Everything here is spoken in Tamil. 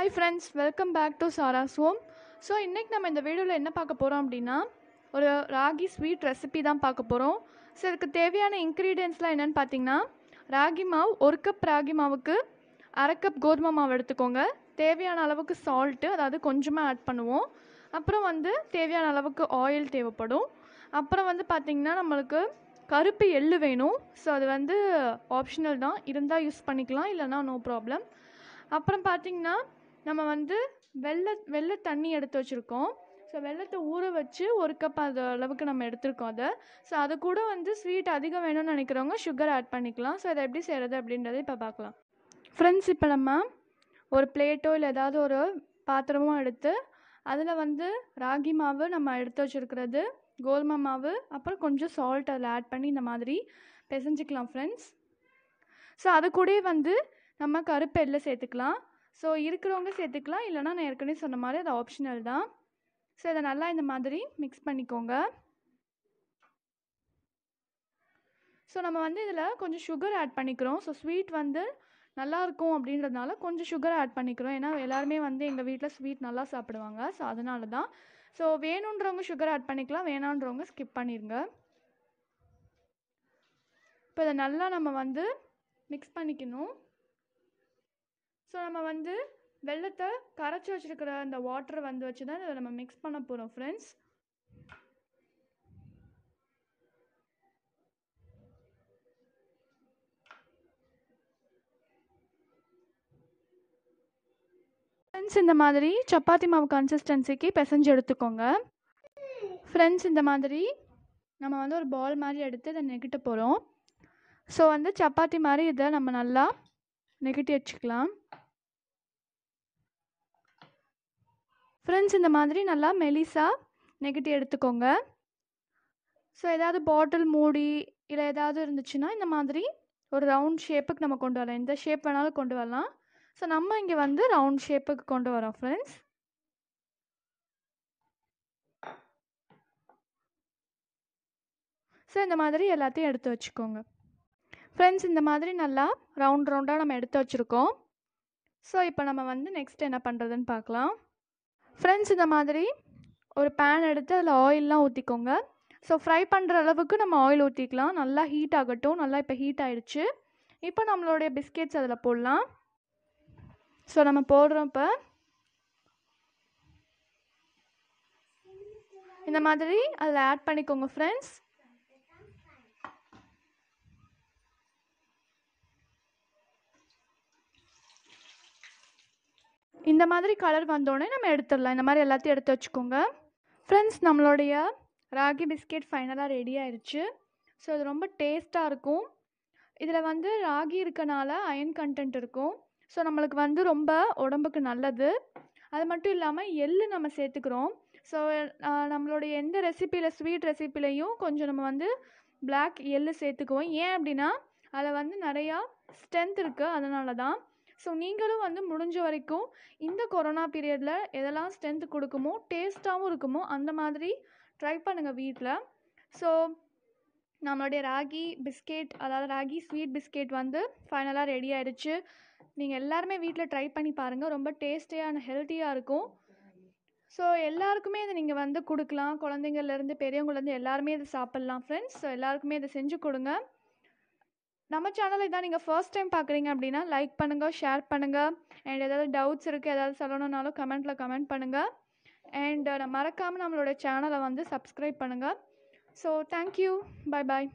hi friends welcome back to சாரா சோம் ஸோ இன்றைக்கி நம்ம இந்த வீடியோவில் என்ன பார்க்க போகிறோம் அப்படின்னா ஒரு ராகி ஸ்வீட் ரெசிபி தான் பார்க்க போகிறோம் ஸோ இதுக்கு தேவையான இன்க்ரீடியன்ஸ்லாம் என்னென்னு பார்த்தீங்கன்னா ராகி மாவு ஒரு கப் ராகி மாவுக்கு அரை கப் கோதுமை மாவு எடுத்துக்கோங்க தேவையான அளவுக்கு சால்ட்டு அதாவது கொஞ்சமாக ஆட் பண்ணுவோம் அப்புறம் வந்து தேவையான அளவுக்கு ஆயில் தேவைப்படும் அப்புறம் வந்து பார்த்திங்கன்னா நம்மளுக்கு கருப்பு எள் வேணும் ஸோ அது வந்து ஆப்ஷனல் தான் இருந்தால் யூஸ் பண்ணிக்கலாம் இல்லைனா நோ ப்ராப்ளம் அப்புறம் பார்த்திங்கன்னா நம்ம வந்து வெள்ளை வெள்ளை தண்ணி எடுத்து வச்சுருக்கோம் ஸோ வெள்ளத்தை ஊற வச்சு ஒரு கப் அது அளவுக்கு நம்ம எடுத்திருக்கோம் அதை ஸோ அது கூட வந்து ஸ்வீட் அதிகம் வேணும்னு நினைக்கிறவங்க சுகர் ஆட் பண்ணிக்கலாம் ஸோ அதை எப்படி செய்கிறது அப்படின்றத இப்போ பார்க்கலாம் ஃப்ரெண்ட்ஸ் இப்போ நம்ம ஒரு பிளேட்டோ இல்லை ஏதாவது ஒரு பாத்திரமோ எடுத்து அதில் வந்து ராகி மாவு நம்ம எடுத்து வச்சுருக்கிறது கோதுமை மாவு அப்புறம் கொஞ்சம் சால்ட் அதில் ஆட் பண்ணி இந்த மாதிரி பிசைஞ்சிக்கலாம் ஃப்ரெண்ட்ஸ் ஸோ அது கூட வந்து நம்ம கருப்பு சேர்த்துக்கலாம் ஸோ இருக்கிறவங்க சேர்த்துக்கலாம் இல்லைனா நான் ஏற்கனவே சொன்ன மாதிரி அது ஆப்ஷனல் தான் ஸோ இதை நல்லா இந்த மாதிரி மிக்ஸ் பண்ணிக்கோங்க ஸோ நம்ம வந்து இதில் கொஞ்சம் சுகர் ஆட் பண்ணிக்கிறோம் ஸோ ஸ்வீட் வந்து நல்லாயிருக்கும் அப்படின்றதுனால கொஞ்சம் சுகர் ஆட் பண்ணிக்கிறோம் ஏன்னா எல்லாருமே வந்து எங்கள் வீட்டில் ஸ்வீட் நல்லா சாப்பிடுவாங்க ஸோ அதனால தான் ஸோ வேணுன்றவங்க சுகர் ஆட் பண்ணிக்கலாம் வேணான்றவங்க ஸ்கிப் பண்ணிடுங்க இப்போ இதை நல்லா நம்ம வந்து மிக்ஸ் பண்ணிக்கணும் ஸோ நம்ம வந்து வெள்ளத்தை கரைச்சி வச்சிருக்கிற அந்த வாட்டரை வந்து வச்சு தான் இதை நம்ம மிக்ஸ் பண்ண போகிறோம் ஃப்ரெண்ட்ஸ் ஃப்ரெண்ட்ஸ் இந்த மாதிரி சப்பாத்தி மாவு கன்சிஸ்டன்சிக்கு பிசைஞ்சு எடுத்துக்கோங்க ஃப்ரெண்ட்ஸ் இந்த மாதிரி நம்ம வந்து ஒரு பால் மாதிரி எடுத்து இதை நெகிட்ட போகிறோம் ஸோ வந்து சப்பாத்தி மாதிரி இதை நம்ம நல்லா நெகட்டி வச்சுக்கலாம் ஃப்ரெண்ட்ஸ் இந்த மாதிரி நல்லா மெலிசா நெகட்டிவ் எடுத்துக்கோங்க ஸோ ஏதாவது பாட்டில் மூடி இல்லை ஏதாவது இருந்துச்சுன்னா இந்த மாதிரி ஒரு ரவுண்ட் ஷேப்புக்கு நம்ம கொண்டு வரலாம் எந்த ஷேப் வேணாலும் கொண்டு வரலாம் ஸோ நம்ம இங்கே வந்து ரவுண்ட் ஷேப்புக்கு கொண்டு வரோம் ஃப்ரெண்ட்ஸ் ஸோ இந்த மாதிரி எல்லாத்தையும் எடுத்து வச்சுக்கோங்க ஃப்ரெண்ட்ஸ் இந்த மாதிரி நல்லா ரவுண்ட் ரவுண்டாக நம்ம எடுத்து வச்சுருக்கோம் ஸோ இப்போ நம்ம வந்து நெக்ஸ்ட் என்ன பண்ணுறதுன்னு பார்க்கலாம் ஃப்ரெண்ட்ஸ் இந்த மாதிரி ஒரு பேன் எடுத்து அதில் ஆயிலெலாம் ஊற்றிக்கோங்க ஸோ ஃப்ரை பண்ணுற அளவுக்கு நம்ம ஆயில் ஊற்றிக்கலாம் நல்லா ஹீட் ஆகட்டும் நல்லா இப்போ ஹீட் ஆகிடுச்சு இப்போ நம்மளுடைய பிஸ்கெட்ஸ் அதில் போடலாம் ஸோ நம்ம போடுறோம் இப்போ இந்த மாதிரி அதில் ஆட் பண்ணிக்கோங்க ஃப்ரெண்ட்ஸ் இந்த மாதிரி கலர் வந்தோடனே நம்ம எடுத்துடலாம் இந்த மாதிரி எல்லாத்தையும் எடுத்து வச்சுக்கோங்க ஃப்ரெண்ட்ஸ் நம்மளுடைய ராகி பிஸ்கெட் ஃபைனலாக ரெடி ஆயிடுச்சு ஸோ இது ரொம்ப டேஸ்ட்டாக இருக்கும் இதில் வந்து ராகி இருக்கனால அயன் கண்டென்ட் இருக்கும் ஸோ நம்மளுக்கு வந்து ரொம்ப உடம்புக்கு நல்லது அது மட்டும் இல்லாமல் எள்ளு நம்ம சேர்த்துக்கிறோம் ஸோ நம்மளுடைய எந்த ரெசிப்பியில் ஸ்வீட் ரெசிப்பிலையும் கொஞ்சம் நம்ம வந்து பிளாக் எள்ளு சேர்த்துக்குவோம் ஏன் அப்படின்னா அதில் வந்து நிறையா ஸ்ட்ரென்த் இருக்குது அதனால தான் ஸோ நீங்களும் வந்து முடிஞ்ச வரைக்கும் இந்த கொரோனா பீரியடில் எதெல்லாம் ஸ்ட்ரென்த் கொடுக்குமோ டேஸ்ட்டாகவும் இருக்குமோ அந்த மாதிரி ட்ரை பண்ணுங்கள் வீட்டில் ஸோ நம்மளுடைய ராகி பிஸ்கெட் அதாவது ராகி ஸ்வீட் பிஸ்கெட் வந்து ஃபைனலாக ரெடி ஆகிடுச்சு நீங்கள் எல்லாருமே வீட்டில் ட்ரை பண்ணி பாருங்கள் ரொம்ப டேஸ்டியான ஹெல்த்தியாக இருக்கும் ஸோ எல்லாருக்குமே இதை நீங்கள் வந்து கொடுக்கலாம் குழந்தைங்கள்லேருந்து பெரியவங்கள்லேருந்து எல்லாருமே இதை சாப்பிட்லாம் ஃப்ரெண்ட்ஸ் ஸோ எல்லாருக்குமே இதை செஞ்சு கொடுங்க நம்ம சேனலை இதான் நீங்கள் ஃபர்ஸ்ட் டைம் பார்க்குறீங்க அப்படின்னா லைக் பண்ணுங்கள் ஷேர் பண்ணுங்கள் அண்ட் ஏதாவது டவுட்ஸ் இருக்குது ஏதாவது சொல்லணுன்னாலும் கமெண்ட்டில் கமெண்ட் பண்ணுங்கள் அண்ட் மறக்காமல் நம்மளோட சேனலை வந்து சப்ஸ்கிரைப் பண்ணுங்கள் ஸோ தேங்க்யூ பாய் பாய்